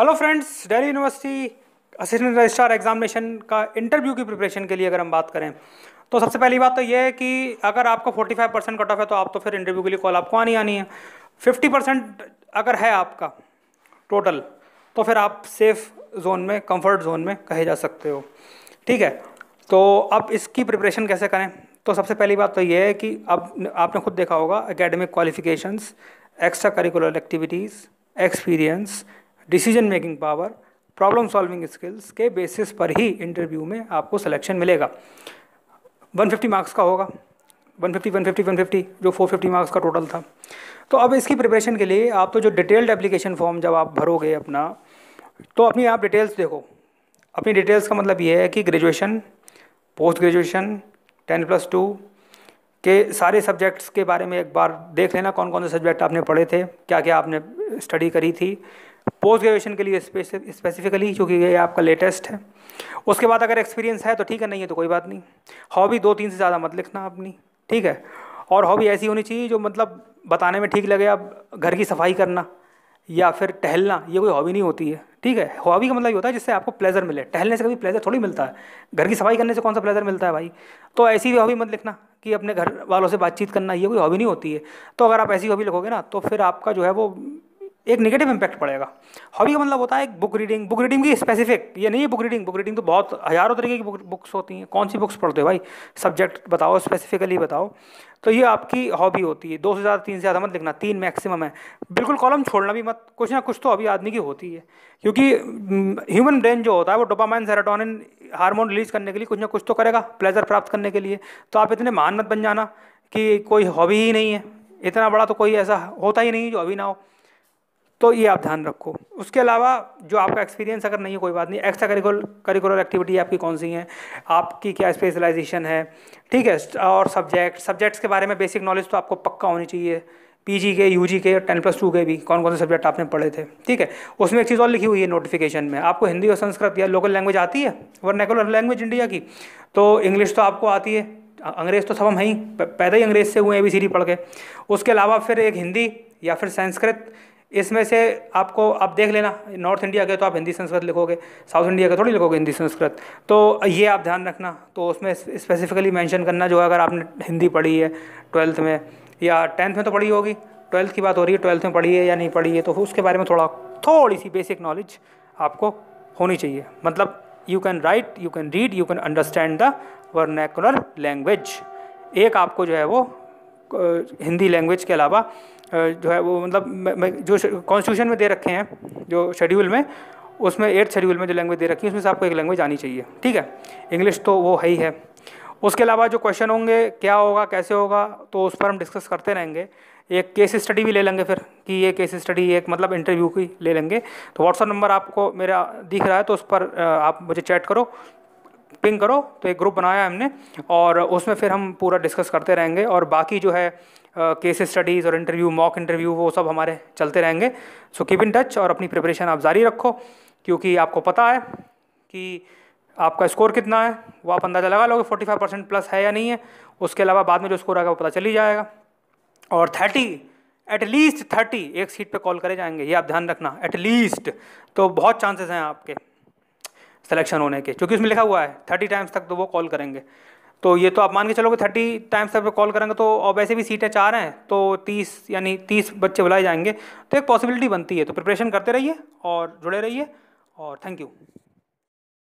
hello friends Delhi university assistant registrar examination का interview की preparation के लिए अगर हम बात करें तो सबसे पहली बात तो यह है कि अगर आपको 45 परसेंट कट ऑफ है तो आप तो फिर इंटरव्यू के लिए कॉल आपको आनी आनी है 50 परसेंट अगर है आपका टोटल तो फिर आप सेफ जोन में कंफर्ट जोन में कहे जा सकते हो ठीक है तो अब इसकी प्रिपरेशन कैसे करें तो सबसे पहली बात तो यह है कि अब आपने खुद देखा होगा academic qualifications extra curricular activities experience decision making power problem solving skills के बेसिस पर ही इंटरव्यू में आपको सिलेक्शन मिलेगा 150 मार्क्स का होगा 150 150 150 जो 450 मार्क्स का टोटल था तो अब इसकी प्रिपरेशन के लिए आप तो जो डिटेल्ड एप्लीकेशन फॉर्म जब आप भरोगे अपना तो अपनी आप डिटेल्स देखो अपनी डिटेल्स का मतलब ये है कि graduation post graduation ten plus two के सारे सब्जेक्ट्स के बारे में एक बार देख लेना कौन कौन से सब्जेक्ट आपने पढ़े थे क्या क्या आपने स्टडी करी थी पोस्ट ग्रेजुएशन के लिए स्पेसिफिकली क्योंकि ये आपका लेटेस्ट है उसके बाद अगर एक्सपीरियंस है तो ठीक है नहीं है तो कोई बात नहीं हॉबी दो तीन से ज़्यादा मत लिखना अपनी ठीक है और हॉबी ऐसी होनी चाहिए जो मतलब बताने में ठीक लगे आप घर की सफाई करना या फिर टहलना ये कोई हॉबी नहीं होती है ठीक है हॉबी का मतलब ये होता है जिससे आपको प्लेजर मिले टहलने से कभी प्लेजर थोड़ी मिलता है घर की सफाई करने से कौन सा प्लेजर मिलता है भाई तो ऐसी भी हॉबी मत लिखना कि अपने घर वालों से बातचीत करना ये कोई हॉबी नहीं होती है तो अगर आप ऐसी हॉबी लिखोगे ना तो फिर आपका जो है वो एक नेगेटिव इम्पैक्ट पड़ेगा हॉबी का मतलब होता है बुक रीडिंग बुक रीडिंग की स्पेसिफिक ये नहीं है बुक रीडिंग बुक रीडिंग तो बहुत हज़ारों तरीके की बुक्स होती हैं कौन सी बुक्स पढ़ते हो भाई सब्जेक्ट बताओ स्पेसिफिकली बताओ तो ये आपकी हॉबी होती है दो से ज़्यादा तीन से ज़्यादा मत लिखना तीन मैक्सिमम है बिल्कुल कॉलम छोड़ना भी मत कुछ ना कुछ तो अभी आदमी की होती है क्योंकि ह्यूमन ब्रेन जो होता है वो डोपामाइन सेराटोनिन हार्मोन रिलीज करने के लिए कुछ ना कुछ तो करेगा प्लेजर प्राप्त करने के लिए तो आप इतने महान मत बन जाना कि कोई हॉबी ही नहीं है इतना बड़ा तो कोई ऐसा होता ही नहीं जो अभी ना हो तो ये आप ध्यान रखो उसके अलावा जो आपका एक्सपीरियंस अगर नहीं है कोई बात नहीं एक्स्ट्रा करिकुलर करिकुलर एक्टिविटी आपकी कौन सी है आपकी क्या स्पेशलाइजेशन है ठीक है और सब्जेक्ट सब्जेक्ट्स के बारे में बेसिक नॉलेज तो आपको पक्का होनी चाहिए पीजी के यूजी के और टेन प्लस टू के भी कौन कौन से सब्जेक्ट आपने पढ़े थे ठीक है उसमें एक चीज़ और लिखी हुई है नोटिफिकेशन में आपको हिंदी और संस्कृत या लोकल लैंग्वेज आती है वर्नेकुलर लैंग्वेज इंडिया की तो इंग्लिश तो आपको आती है अंग्रेज़ तो सब हम हैं पैदा ही अंग्रेज़ से हुए हैं ए बी पढ़ के उसके अलावा फिर एक हिंदी या फिर संस्कृत इसमें से आपको आप देख लेना नॉर्थ इंडिया के तो आप हिंदी संस्कृत लिखोगे साउथ इंडिया के थोड़ी लिखोगे हिंदी संस्कृत तो ये आप ध्यान रखना तो उसमें स्पेसिफिकली मेंशन करना जो है अगर आपने हिंदी पढ़ी है ट्वेल्थ में या टेंथ में तो पढ़ी होगी ट्वेल्थ की बात हो रही है ट्वेल्थ में पढ़ी है या नहीं पढ़ी है तो उसके बारे में थोड़ा थोड़ी सी बेसिक नॉलेज आपको होनी चाहिए मतलब you can write you can read you can understand the vernacular language एक आपको जो है वो हिंदी लैंग्वेज के अलावा जो है वो मतलब जो कॉन्स्टिट्यूशन में दे रखे हैं जो शेड्यूल में उसमें एट्थ शेड्यूल में जो लैंग्वेज दे रखी है उसमें से आपको एक लैंग्वेज आनी चाहिए ठीक है इंग्लिश तो वो है ही है उसके अलावा जो क्वेश्चन होंगे क्या होगा कैसे होगा तो उस पर हम डिस्कस करते रहेंगे एक केस स्टडी भी ले लेंगे फिर कि ये केस स्टडी एक मतलब इंटरव्यू की ले लेंगे तो व्हाट्सअप नंबर आपको मेरा दिख रहा है तो उस पर आप मुझे चैट करो पिंग करो तो एक ग्रुप बनाया हमने और उसमें फिर हम पूरा डिस्कस करते रहेंगे और बाकी जो है केस स्टडीज़ और इंटरव्यू मॉक इंटरव्यू वो सब हमारे चलते रहेंगे सो कीप इन टच और अपनी प्रिपरेशन आप जारी रखो क्योंकि आपको पता है कि आपका स्कोर कितना है वो आप अंदाज़ा लगा लोगे फोर्टी फाइव परसेंट प्लस है या नहीं है उसके अलावा बाद में जो स्कोर आएगा वो पता चल ही जाएगा और थर्टी एटलीस्ट थर्टी एक सीट पे कॉल करे जाएंगे ये आप ध्यान रखना एटलीस्ट तो बहुत चांसेस हैं आपके सिलेक्शन होने के क्योंकि उसमें लिखा हुआ है थर्टी टाइम्स तक तो वो कॉल करेंगे तो ये तो आप मान के चलोगे थर्टी टाइम्स तक कॉल करेंगे तो और वैसे भी सीटें चार हैं तो तीस यानी तीस बच्चे बुलाए जाएंगे तो एक पॉसिबिलिटी बनती है तो प्रिपरेशन करते रहिए और जुड़े रहिए और थैंक यू